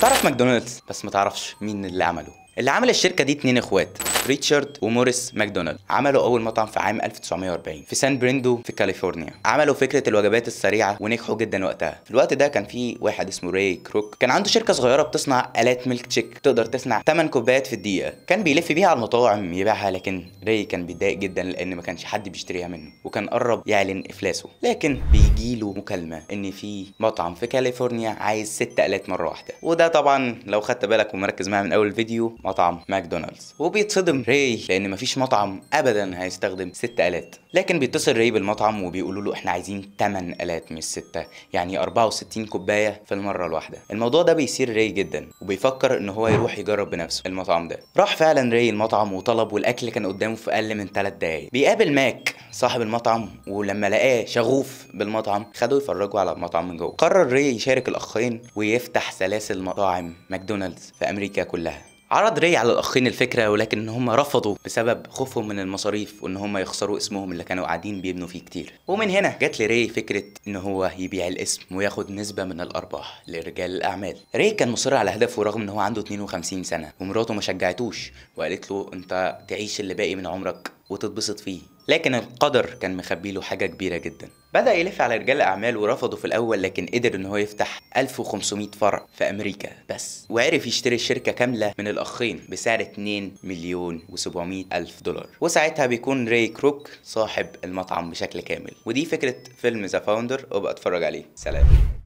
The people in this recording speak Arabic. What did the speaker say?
تعرف ماكدونالدز بس ما تعرفش مين اللي عمله اللي عمل الشركه دي اتنين اخوات ريتشارد وموريس ماكدونالد عملوا اول مطعم في عام 1940 في سان بريندو في كاليفورنيا عملوا فكره الوجبات السريعه ونجحوا جدا وقتها في الوقت ده كان في واحد اسمه راي كروك كان عنده شركه صغيره بتصنع الات ميلك تشيك تقدر تصنع 8 كوبايات في الدقيقه كان بيلف بيها على المطاعم يبيعها لكن راي كان بيتضايق جدا لان ما كانش حد بيشتريها منه وكان قرب يعلن افلاسه لكن بيجي له مكالمه ان في مطعم في كاليفورنيا عايز 6 الات مره واحده وده طبعا لو خدت بالك ومركز معايا من اول الفيديو مطعم ماكدونالدز وبيتصدم راي لان مفيش مطعم ابدا هيستخدم ست الات لكن بيتصل راي بالمطعم وبيقولوا له احنا عايزين 8 الات مش 6 يعني 64 كوبايه في المره الواحده الموضوع ده بيثير راي جدا وبيفكر ان هو يروح يجرب بنفسه المطعم ده راح فعلا راي المطعم وطلب والاكل كان قدامه في اقل من 3 دقايق بيقابل ماك صاحب المطعم ولما لقاه شغوف بالمطعم خده يفرجوا على المطعم من جوه قرر راي يشارك الاخين ويفتح سلاسل مطاعم ماكدونالدز في امريكا كلها عرض ري على الاخين الفكره ولكن هم رفضوا بسبب خوفهم من المصاريف وان هم يخسروا اسمهم اللي كانوا قاعدين بيبنوا فيه كتير ومن هنا جات لري فكره ان هو يبيع الاسم وياخد نسبه من الارباح لرجال الاعمال ري كان مصر على هدفه رغم ان هو عنده 52 سنه ومراته ما شجعتوش وقالت له انت تعيش اللي باقي من عمرك وتتبسط فيه لكن القدر كان مخبي له حاجة كبيرة جدا بدأ يلف على رجال أعمال ورفضوا في الأول لكن قدر إن هو يفتح 1500 فرع في أمريكا بس وعرف يشتري الشركة كاملة من الأخين بسعر 2 مليون و700 ألف دولار وساعتها بيكون ري كروك صاحب المطعم بشكل كامل ودي فكرة فيلم ذا فاوندر وابقى اتفرج عليه سلام